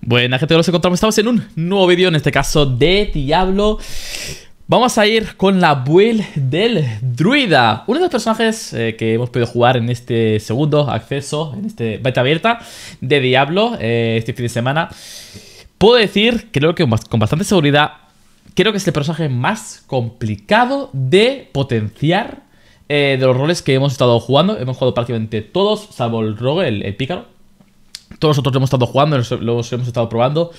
Buena gente, los encontramos. Estamos en un nuevo vídeo, en este caso de Diablo. Vamos a ir con la build del druida. Uno de los personajes eh, que hemos podido jugar en este segundo acceso, en este beta abierta de Diablo, eh, este fin de semana. Puedo decir, creo que con bastante seguridad, creo que es el personaje más complicado de potenciar eh, de los roles que hemos estado jugando. Hemos jugado prácticamente todos, salvo el rogue, el pícaro. Todos nosotros lo hemos estado jugando, los, hemos estado probando.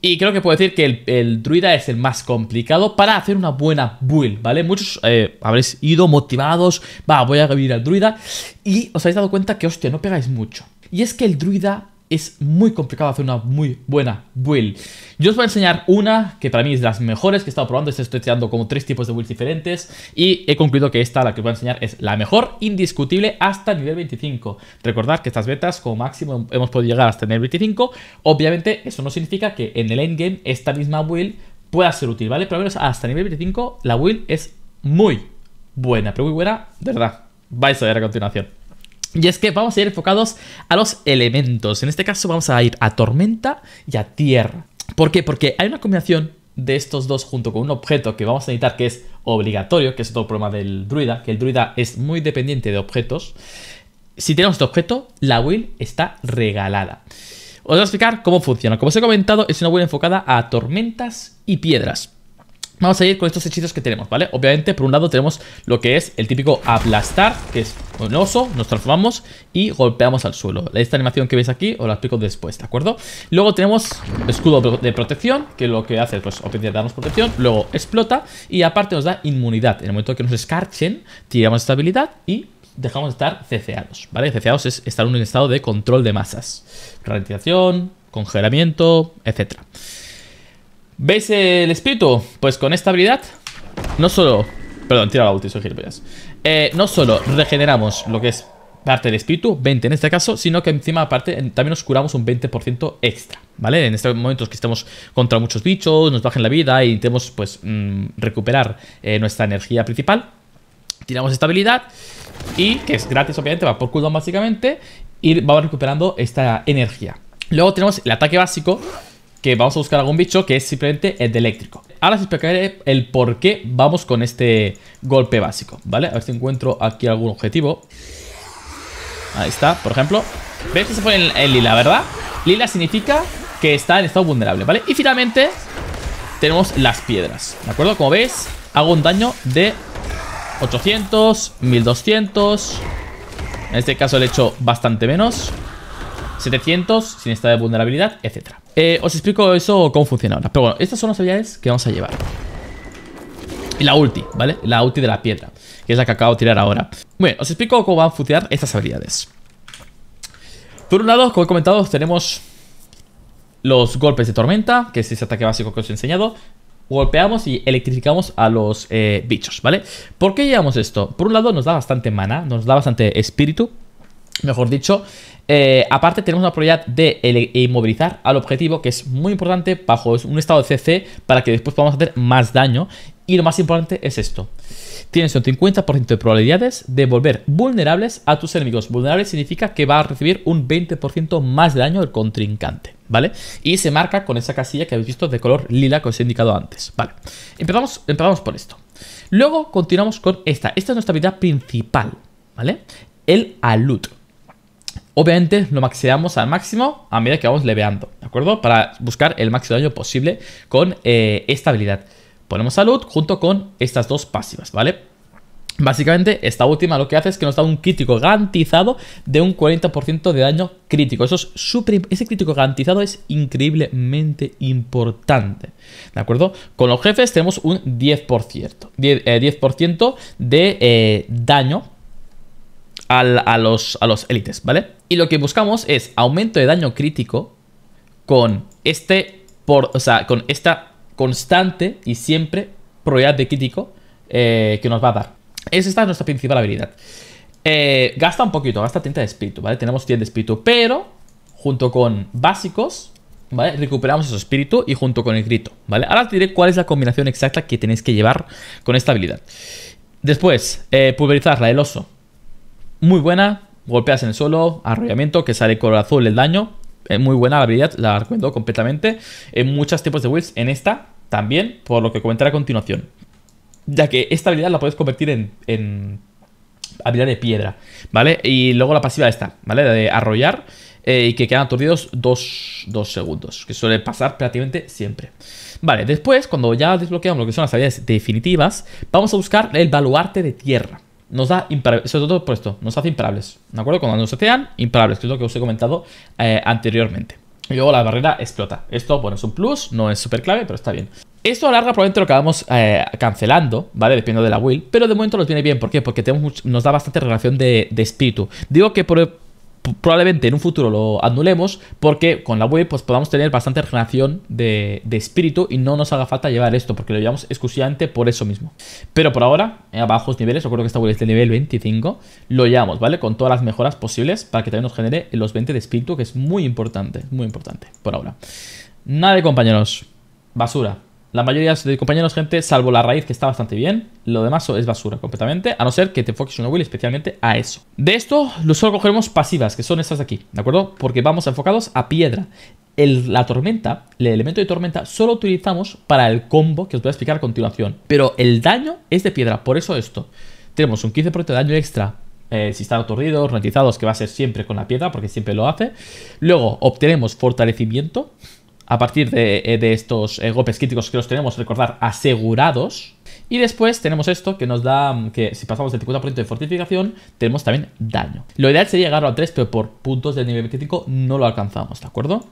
Y creo que puedo decir que el, druida es el más complicado para hacer una buena build, ¿vale? Muchos eh, habréis ido motivados, va, voy a vivir al druida. Y os habéis dado cuenta que, hostia, no pegáis mucho. Y es que el druida es muy complicado hacer una muy buena build. Yo os voy a enseñar una que para mí es de las mejores que he estado probando. Estoy tirando como tres tipos de builds diferentes y he concluido que esta, la que os voy a enseñar, es la mejor, indiscutible, hasta nivel 25. Recordad que estas betas como máximo hemos podido llegar hasta nivel 25. Obviamente eso no significa que en el endgame esta misma build pueda ser útil, ¿vale? Pero al menos hasta nivel 25 la build es muy buena, pero muy buena, de verdad. Vais a ver a continuación. Y es que vamos a ir enfocados a los elementos. En este caso vamos a ir a tormenta y a tierra. ¿Por qué? Porque hay una combinación de estos dos junto con un objeto que vamos a necesitar que es obligatorio, que es otro problema del druida, que el druida es muy dependiente de objetos. Si tenemos este objeto, la will está regalada. Os voy a explicar cómo funciona. Como os he comentado, es una will enfocada a tormentas y piedras. Vamos a ir con estos hechizos que tenemos, ¿vale? Obviamente, por un lado tenemos lo que es el típico aplastar, que es un oso, nos transformamos y golpeamos al suelo. Esta animación que veis aquí os la explico después, ¿de acuerdo? Luego tenemos escudo de protección, que lo que hace es pues, obviamente darnos protección, luego explota y aparte nos da inmunidad. En el momento que nos escarchen, tiramos esta habilidad y dejamos de estar ceceados, ¿vale? Ceceados es estar en un estado de control de masas. Ralentización, congelamiento, etcétera. ¿Veis el espíritu? Pues con esta habilidad No solo... Perdón, tira la ulti, soy eh, No solo regeneramos lo que es parte del espíritu, 20 en este caso, sino que encima aparte también nos curamos un 20% extra, ¿vale? En estos momentos que estamos contra muchos bichos, nos bajen la vida y intentemos pues mm, recuperar eh, nuestra energía principal, tiramos esta habilidad y que es gratis obviamente, va por cooldown básicamente y vamos recuperando esta energía. Luego tenemos el ataque básico que vamos a buscar algún bicho que es simplemente el de eléctrico. Ahora os explicaré el por qué vamos con este golpe básico, ¿vale? A ver si encuentro aquí algún objetivo. Ahí está, por ejemplo. ¿Veis que se pone en, lila, verdad? Lila significa que está en estado vulnerable, ¿vale? Y finalmente tenemos las piedras, ¿de acuerdo? Como veis, hago un daño de 800, 1200... En este caso le he hecho bastante menos 700 sin esta de vulnerabilidad, etc. Eh, os explico eso cómo funciona ahora. Pero bueno, estas son las habilidades que vamos a llevar. Y la ulti, ¿vale? La ulti de la piedra, que es la que acabo de tirar ahora. Bueno, os explico cómo van a funcionar estas habilidades. Por un lado, como he comentado, tenemos los golpes de tormenta, que es ese ataque básico que os he enseñado. Golpeamos y electrificamos a los eh, bichos, ¿vale? ¿Por qué llevamos esto? Por un lado nos da bastante mana, nos da bastante espíritu, mejor dicho. Eh, aparte tenemos una probabilidad de inmovilizar al objetivo que es muy importante bajo un estado de CC para que después podamos hacer más daño. Y lo más importante es esto. Tienes un 50% de probabilidades de volver vulnerables a tus enemigos. Vulnerable significa que va a recibir un 20% más de daño el contrincante, ¿vale? Y se marca con esa casilla que habéis visto de color lila que os he indicado antes, ¿vale? Empezamos, empezamos por esto. Luego continuamos con esta. Esta es nuestra habilidad principal, ¿vale? El alut. Obviamente lo maxeamos al máximo a medida que vamos leveando, ¿de acuerdo? Para buscar el máximo daño posible con eh, esta habilidad. Ponemos salud junto con estas dos pasivas, ¿vale? Básicamente, esta última lo que hace es que nos da un crítico garantizado de un 40% de daño crítico. Eso es ese crítico garantizado es increíblemente importante. ¿De acuerdo? Con los jefes tenemos un 10%, 10, eh, de eh, daño a, los, a los élites, ¿vale? Y lo que buscamos es aumento de daño crítico con este, por, o sea, con esta constante y siempre probabilidad de crítico eh, que nos va a dar. Esta es nuestra principal habilidad. Eh, gasta un poquito, gasta 30 de espíritu, ¿vale? Tenemos 10 de espíritu, pero junto con básicos, ¿vale? Recuperamos ese espíritu y junto con el grito, ¿vale? Ahora te diré cuál es la combinación exacta que tenéis que llevar con esta habilidad. Después, eh, Pulverizarla pulverizar la oso, muy buena. Golpeas en el suelo, arrollamiento, que sale color azul el daño. Es eh, muy buena la habilidad, la recuerdo completamente. En muchos tipos de builds, en esta también, por lo que comentaré a continuación. Ya que esta habilidad la puedes convertir en, habilidad de piedra, ¿vale? Y luego la pasiva esta, ¿vale? de arrollar eh, y que quedan aturdidos dos, dos segundos, que suele pasar prácticamente siempre. Vale, después, cuando ya desbloqueamos lo que son las habilidades definitivas, vamos a buscar el baluarte de tierra nos da imparables, sobre todo por esto, nos hace imparables, ¿de acuerdo? Cuando nos ocean, imparables, que es lo que os he comentado eh, anteriormente. Y luego la barrera explota. Esto, bueno, es un plus, no es súper clave, pero está bien. Esto a larga probablemente lo acabamos eh, cancelando, ¿vale? Dependiendo de la will, pero de momento nos viene bien. ¿Por qué? Porque tenemos nos da bastante relación de, de espíritu. Digo que por, probablemente en un futuro lo anulemos porque con la web pues podamos tener bastante regeneración de, de espíritu y no nos haga falta llevar esto porque lo llevamos exclusivamente por eso mismo. Pero por ahora, eh, a bajos niveles, recuerdo que esta web es de nivel 25, lo llevamos, ¿vale? Con todas las mejoras posibles para que también nos genere los 20 de espíritu que es muy importante, muy importante por ahora. Nada de compañeros, basura. La mayoría de compañeros, gente, salvo la raíz que está bastante bien, lo demás es basura completamente, a no ser que te enfoques una build especialmente a eso. De esto, lo solo cogeremos pasivas, que son estas de aquí, ¿de acuerdo? Porque vamos enfocados a piedra. la tormenta, el elemento de tormenta, solo utilizamos para el combo que os voy a explicar a continuación. Pero el daño es de piedra, por eso esto. Tenemos un 15% de daño extra eh, si están aturdidos, ralentizados, que va a ser siempre con la piedra, porque siempre lo hace. Luego obtenemos fortalecimiento, a partir de, eh, estos eh, golpes críticos que los tenemos, recordar, asegurados. Y después tenemos esto que nos da, mm, que si pasamos del 50% de fortificación, tenemos también daño. Lo ideal sería llegarlo a 3, pero por puntos del nivel crítico no lo alcanzamos, ¿de acuerdo?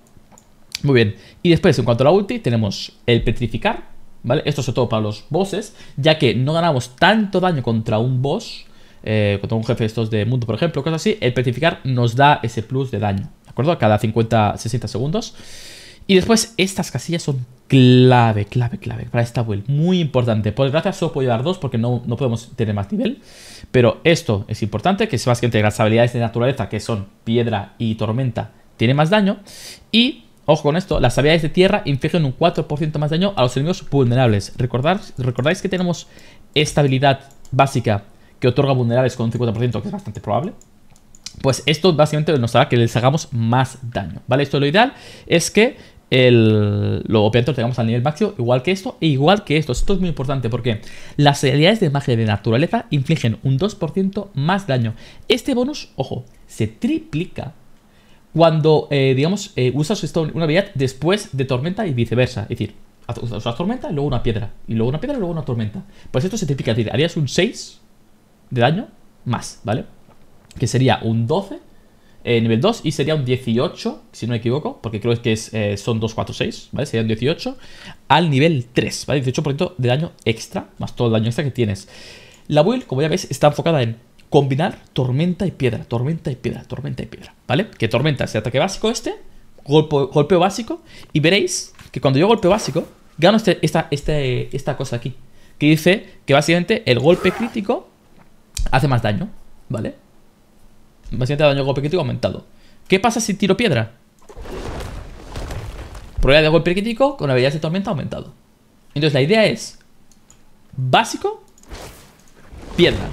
Muy bien. Y después, en cuanto a la ulti, tenemos el petrificar, ¿vale? Esto es todo para los bosses, ya que no ganamos tanto daño contra un boss, eh, contra un jefe de estos de mundo, por ejemplo, cosas así. El petrificar nos da ese plus de daño, ¿de acuerdo? Cada 50-60 segundos. Y después, estas casillas son clave, clave, clave para esta build. Muy importante. Por desgracia, solo puedo dar dos porque no, podemos tener más nivel. Pero esto es importante, que es básicamente las habilidades de naturaleza, que son piedra y tormenta, tiene más daño. Y, ojo con esto, las habilidades de tierra infligen un 4% más daño a los enemigos vulnerables. recordáis que tenemos esta habilidad básica que otorga vulnerables con un 50%, que es bastante probable. Pues esto básicamente nos hará que les hagamos más daño, ¿vale? Esto lo ideal es que el, los objetos tengamos al nivel máximo, igual que esto e igual que esto. Esto es muy importante porque las habilidades de magia de naturaleza infligen un 2% más daño. Este bonus, ojo, se triplica cuando, eh, digamos, eh, usas una habilidad después de tormenta y viceversa. Es decir, usas tormenta y luego una piedra, y luego una piedra y luego una tormenta. Pues esto se triplica, harías un 6 de daño más, ¿vale? Que sería un 12 eh, nivel 2 y sería un 18, si no me equivoco, porque creo que es, eh, son 2, 4, 6, ¿vale? Sería un 18 al nivel 3, ¿vale? 18% de daño extra, más todo el daño extra que tienes. La build, como ya veis, está enfocada en combinar tormenta y piedra, tormenta y piedra, tormenta y piedra, ¿vale? Que tormenta ese ataque básico este, golpeo, básico, y veréis que cuando yo golpeo básico, gano este, esta, este, esta cosa aquí, que dice que básicamente el golpe crítico hace más daño, ¿vale? Básicamente daño golpe crítico aumentado. ¿Qué pasa si tiro piedra? Probabilidad de golpe crítico con habilidades de tormenta aumentado. Entonces la idea es... Básico. Piedra.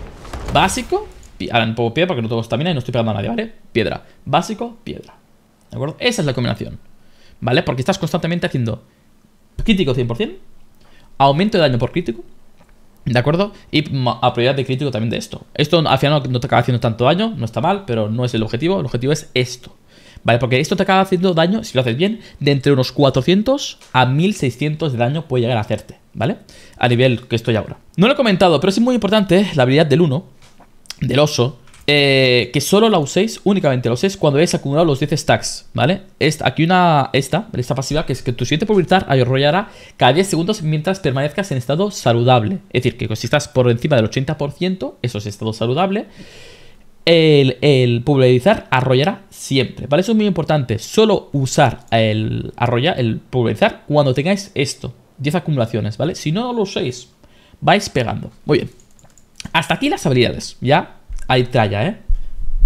Básico. Ahora no puedo piedra porque no tengo estamina y no estoy pegando a nadie, ¿vale? Piedra. Básico, piedra. ¿De acuerdo? Esa es la combinación. ¿Vale? Porque estás constantemente haciendo crítico 100%, aumento de daño por crítico, ¿De acuerdo? Y a prioridad de crítico también de esto. Esto al final no, te acaba haciendo tanto daño, no está mal, pero no es el objetivo. El objetivo es esto. ¿Vale? Porque esto te acaba haciendo daño, si lo haces bien, de entre unos 400 a 1600 de daño puede llegar a hacerte, ¿vale? A nivel que estoy ahora. No lo he comentado, pero es muy importante ¿eh? la habilidad del 1, del oso, eh, que solo la uséis, únicamente la uséis cuando hayáis acumulado los 10 stacks, ¿vale? Esta, aquí una, esta, esta pasiva, que es que tu siguiente pulverizar arrollará cada 10 segundos mientras permanezcas en estado saludable. Es decir, que si estás por encima del 80%, eso es estado saludable, el, el arrollará siempre, ¿vale? Eso es muy importante, solo usar el arrollar, el pulverizar cuando tengáis esto, 10 acumulaciones, ¿vale? Si no lo uséis, vais pegando. Muy bien. Hasta aquí las habilidades, ya Ahí tralla, ¿eh?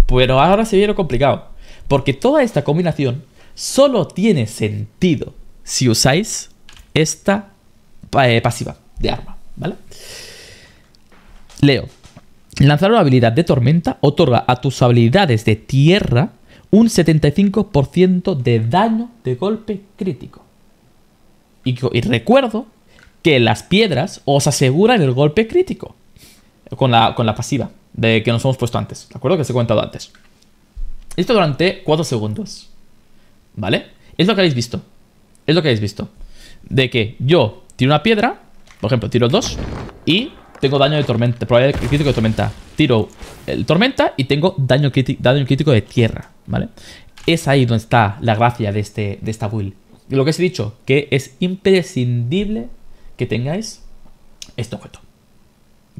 Pero ahora se viene complicado. Porque toda esta combinación solo tiene sentido si usáis esta eh, pasiva de arma, ¿vale? Leo. Lanzar una habilidad de tormenta otorga a tus habilidades de tierra un 75% de daño de golpe crítico. Y, recuerdo que las piedras os aseguran el golpe crítico con con la pasiva de que nos hemos puesto antes, ¿de acuerdo? Que os he comentado antes. Esto durante 4 segundos, ¿vale? Es lo que habéis visto, es lo que habéis visto. De que yo tiro una piedra, por ejemplo, tiro dos y tengo daño de tormenta, probabilidad crítico de tormenta. Tiro el tormenta y tengo daño, daño crítico de tierra, ¿vale? Es ahí donde está la gracia de, este, de esta build. Lo que os he dicho, que es imprescindible que tengáis este objeto.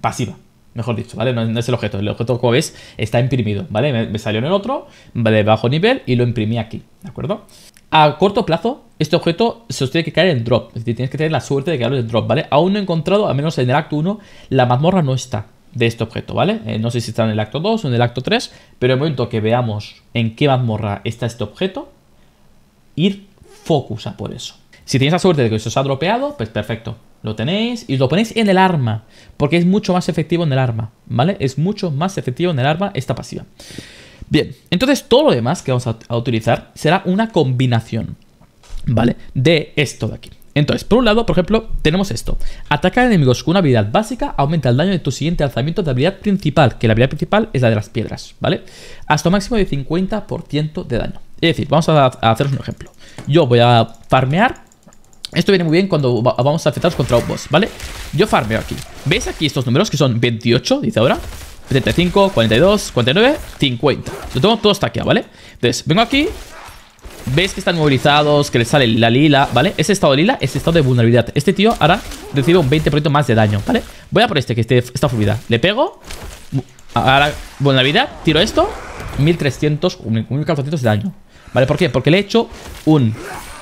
Pasiva, mejor dicho, ¿vale? No, es el objeto, el objeto como ves está imprimido, ¿vale? Me, salió en el otro, de bajo nivel y lo imprimí aquí, ¿de acuerdo? A corto plazo, este objeto se os tiene que caer en drop, es decir, tienes que tener la suerte de que en drop, ¿vale? Aún no he encontrado, al menos en el acto 1, la mazmorra no está de este objeto, ¿vale? Eh, no sé si está en el acto 2 o en el acto 3, pero en el momento que veamos en qué mazmorra está este objeto, ir focus a por eso. Si tienes la suerte de que se os ha dropeado, pues perfecto, lo tenéis y lo ponéis en el arma, porque es mucho más efectivo en el arma, ¿vale? Es mucho más efectivo en el arma esta pasiva. Bien, entonces todo lo demás que vamos a, utilizar será una combinación, ¿vale? De esto de aquí. Entonces, por un lado, por ejemplo, tenemos esto. Atacar enemigos con una habilidad básica aumenta el daño de tu siguiente alzamiento de habilidad principal, que la habilidad principal es la de las piedras, ¿vale? Hasta un máximo de 50% de daño. Es decir, vamos a, haceros un ejemplo. Yo voy a farmear esto viene muy bien cuando vamos a enfrentarnos contra un boss, ¿vale? Yo farmeo aquí. ¿Ves aquí estos números que son 28, dice ahora? 35, 42, 49, 50. Lo tengo todo stackeado, ¿vale? Entonces, vengo aquí. ¿Ves que están movilizados? Que le sale la lila, ¿vale? Ese estado de lila es estado de vulnerabilidad. Este tío ahora recibe un 20% más de daño, ¿vale? Voy a por este, que este está fluida. Le pego. Ahora, vulnerabilidad, tiro esto. 1300, 1400 de daño. ¿Vale? ¿Por qué? Porque le he hecho un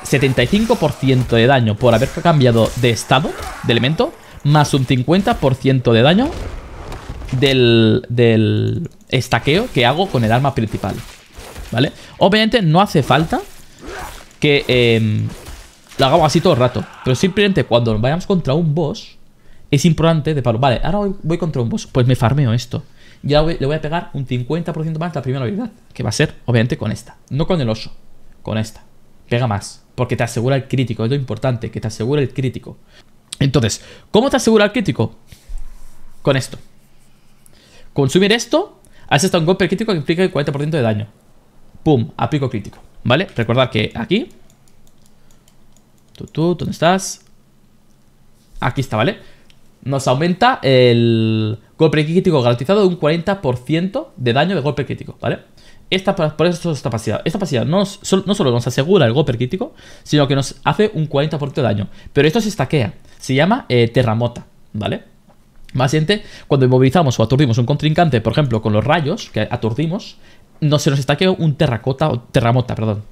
75% de daño por haber cambiado de estado, de elemento, más un 50% de daño del, del estaqueo que hago con el arma principal. ¿Vale? Obviamente no hace falta que eh, lo hagamos así todo el rato. Pero simplemente cuando vayamos contra un boss, es importante de palo. Vale, ahora voy contra un boss, pues me farmeo esto. Ya le voy a pegar un 50% más la primera habilidad, que va a ser, obviamente, con esta. No con el oso, con esta. Pega más. Porque te asegura el crítico, es lo importante, que te asegura el crítico. Entonces, ¿cómo te asegura el crítico? Con esto. Consumir esto, haces hasta un golpe crítico que implica el 40% de daño. Pum, A pico crítico. ¿Vale? Recordad que aquí. Tú, tú, ¿dónde estás? Aquí está, ¿vale? Nos aumenta el golpe crítico garantizado de un 40% de daño de golpe crítico, ¿vale? esta, por eso esta pasividad. Esta pasividad no, no, solo nos asegura el golpe crítico, sino que nos hace un 40% de daño. Pero esto se estaquea. Se llama eh, terramota, ¿vale? Básicamente, cuando inmovilizamos o aturdimos un contrincante, por ejemplo, con los rayos que aturdimos, no se nos estaquea un terracota o terramota, perdón.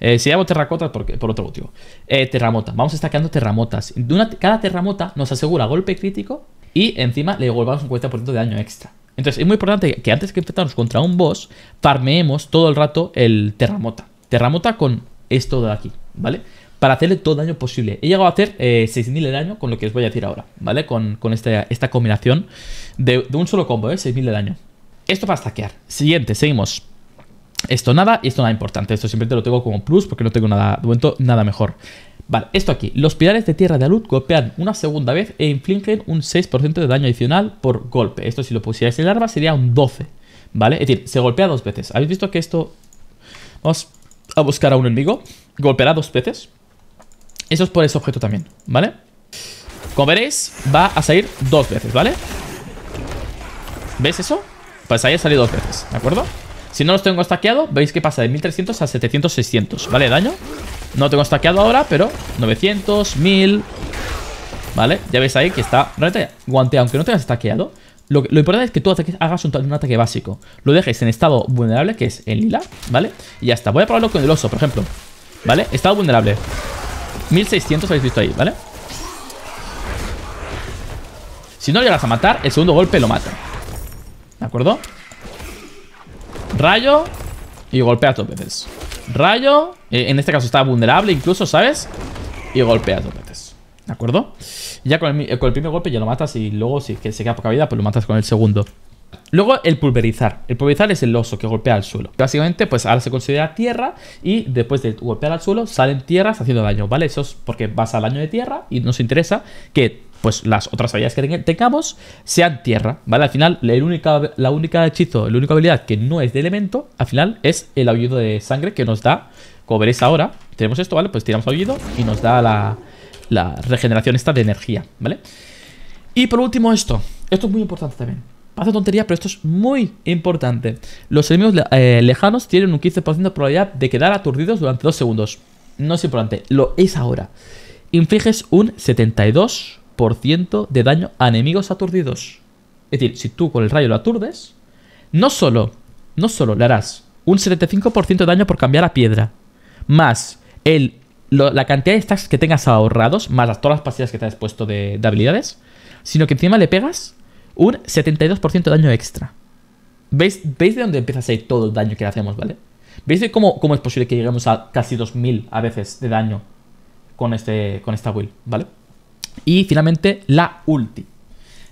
Eh, si llamo terracota por, otro motivo. Eh, terramota. Vamos estaqueando terramotas. De una, cada terramota nos asegura golpe crítico y encima le devolvamos un 40% de daño extra. Entonces, es muy importante que antes que enfrentarnos contra un boss, farmeemos todo el rato el Terramota. Terramota con esto de aquí, ¿vale? Para hacerle todo daño posible. He llegado a hacer 6.000 eh, de daño con lo que os voy a decir ahora, ¿vale? Con, con esta combinación de, un solo combo, ¿eh? 6.000 de daño. Esto para stackear. Siguiente, seguimos. Esto nada y esto nada importante. Esto siempre lo tengo como plus porque no tengo nada, de momento, nada mejor. Vale, esto aquí. Los pilares de tierra de alud golpean una segunda vez e infligen un 6% de daño adicional por golpe. Esto si lo pusierais en el arma sería un 12. ¿Vale? Es decir, se golpea dos veces. ¿Habéis visto que esto... Vamos a buscar a un enemigo. Golpeará dos veces. Eso es por ese objeto también, ¿vale? Como veréis, va a salir dos veces, ¿vale? ¿Ves eso? Pues ahí ha salido dos veces, ¿de acuerdo? Si no los tengo stackeado, veis que pasa de 1300 a 700, 600 ¿Vale? Daño No tengo stackeado ahora, pero 900, 1000 ¿Vale? Ya veis ahí que está realmente guante, aunque no tengas stackeado lo, importante es que tú hagas un, ataque básico Lo dejes en estado vulnerable, que es en lila ¿Vale? Y ya está Voy a probarlo con el oso, por ejemplo ¿Vale? Estado vulnerable 1600 habéis visto ahí, ¿vale? Si no lo llegas a matar, el segundo golpe lo mata ¿De acuerdo? Rayo y golpea dos veces. Rayo, eh, en este caso está vulnerable incluso, ¿sabes? Y golpea dos veces. ¿De acuerdo? ya con el, eh, con primer golpe ya lo matas y luego si que se queda poca vida, pues lo matas con el segundo. Luego el pulverizar. El pulverizar es el oso que golpea al suelo. Básicamente, pues ahora se considera tierra y después de golpear al suelo salen tierras haciendo daño, ¿vale? Eso es porque vas al daño de tierra y nos interesa que pues las otras habilidades que tengamos sean tierra, ¿vale? Al final, única, la única hechizo, la única habilidad que no es de elemento, al final es el aullido de sangre que nos da, como veréis ahora, tenemos esto, ¿vale? Pues tiramos aullido y nos da la, regeneración esta de energía, ¿vale? Y por último esto, esto es muy importante también. Pasa tontería, pero esto es muy importante. Los enemigos eh, lejanos tienen un 15% de probabilidad de quedar aturdidos durante 2 segundos. No es importante, lo es ahora. Infliges un 72 de daño a enemigos aturdidos. Es decir, si tú con el rayo lo aturdes, no solo, no solo le harás un 75% de daño por cambiar a piedra, más el, la cantidad de stacks que tengas ahorrados, más todas las pastillas que te has puesto de, habilidades, sino que encima le pegas un 72% de daño extra. ¿Veis, ¿Veis de dónde empieza a salir todo el daño que le hacemos, vale? ¿Veis de cómo, cómo es posible que lleguemos a casi 2000 a veces de daño con, este, con esta build, ¿vale? Y finalmente la ulti.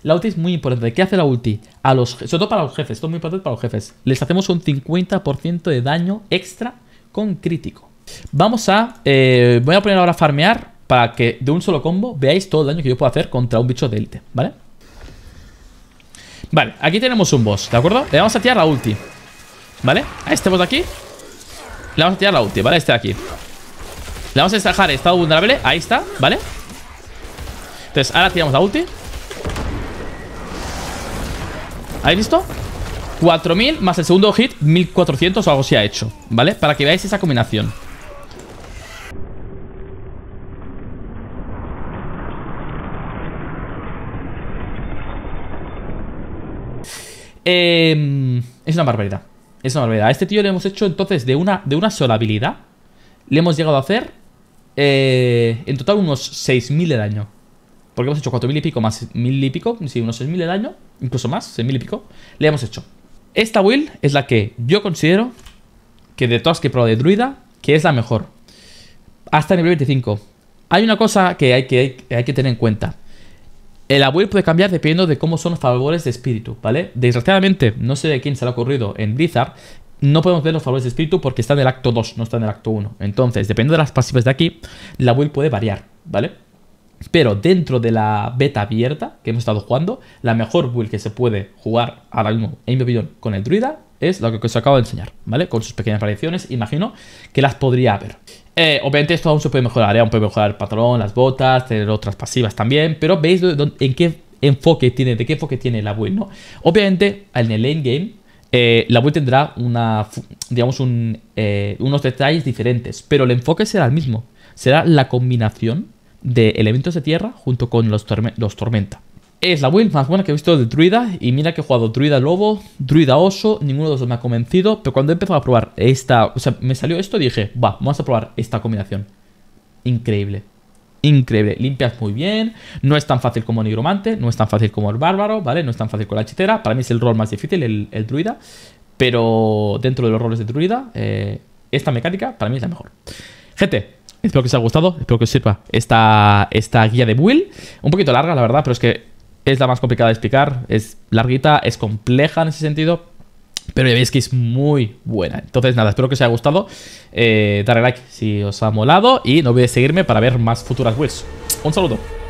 La ulti es muy importante. ¿Qué hace la ulti? A los, sobre todo para los jefes, esto es muy importante para los jefes. Les hacemos un 50% de daño extra con crítico. Vamos a... Eh, voy a poner ahora a farmear para que de un solo combo veáis todo el daño que yo puedo hacer contra un bicho de élite, ¿vale? Vale, aquí tenemos un boss, ¿de acuerdo? Le vamos a tirar la ulti, ¿vale? A este boss de aquí Le vamos a tirar la ulti, ¿vale? Este de aquí Le vamos a destajar estado vulnerable, ahí está, ¿vale? Entonces, ahora tiramos la ulti. ¿Habéis visto? 4000 más el segundo hit, 1400 o algo se ha hecho, ¿vale? Para que veáis esa combinación. Em, es una barbaridad. Es una barbaridad. A este tío le hemos hecho entonces de una, de una sola habilidad. Le hemos llegado a hacer eh, en total unos 6.000 de daño porque hemos hecho 4.000 y pico más 1.000 y pico, sí, unos 6.000 de daño, incluso más, 6.000 y pico, le hemos hecho. Esta build es la que yo considero que de todas que he probado de druida, que es la mejor. Hasta nivel 25. Hay una cosa que hay que, hay, tener en cuenta. El build puede cambiar dependiendo de cómo son los favores de espíritu, ¿vale? Desgraciadamente, no sé de quién se le ha ocurrido en Blizzard, no podemos ver los favores de espíritu porque está en el acto 2, no está en el acto 1. Entonces, dependiendo de las pasivas de aquí, la build puede variar, ¿vale? Pero dentro de la beta abierta que hemos estado jugando, la mejor build que se puede jugar ahora mismo, en mi opinión, con el druida es lo que os acabo de enseñar, ¿vale? Con sus pequeñas variaciones, imagino que las podría haber. Eh, obviamente esto aún se puede mejorar, ¿eh? aún puede mejorar el patrón, las botas, tener otras pasivas también, pero veis en qué enfoque tiene, de qué enfoque tiene la build, ¿no? Obviamente, en el endgame, eh, la build tendrá una, digamos, un, eh, unos detalles diferentes, pero el enfoque será el mismo. Será la combinación de elementos de tierra junto con los, tormenta. Es la build más buena que he visto de druida y mira que he jugado druida lobo, druida oso, ninguno de los dos me ha convencido, pero cuando he empezado a probar esta, o sea, me salió esto y dije, va, vamos a probar esta combinación. Increíble. Increíble, limpias muy bien, no es tan fácil como nigromante, no es tan fácil como el bárbaro, ¿vale? No es tan fácil como la chitera para mí es el rol más difícil, el, druida, pero dentro de los roles de druida, eh, esta mecánica para mí es la mejor. Gente, Espero que os haya gustado, espero que os sirva esta, guía de build. Un poquito larga, la verdad, pero es que es la más complicada de explicar. Es larguita, es compleja en ese sentido, pero ya veis que es muy buena. Entonces, nada, espero que os haya gustado. Eh, darle like si os ha molado y no olvidéis seguirme para ver más futuras builds. Un saludo.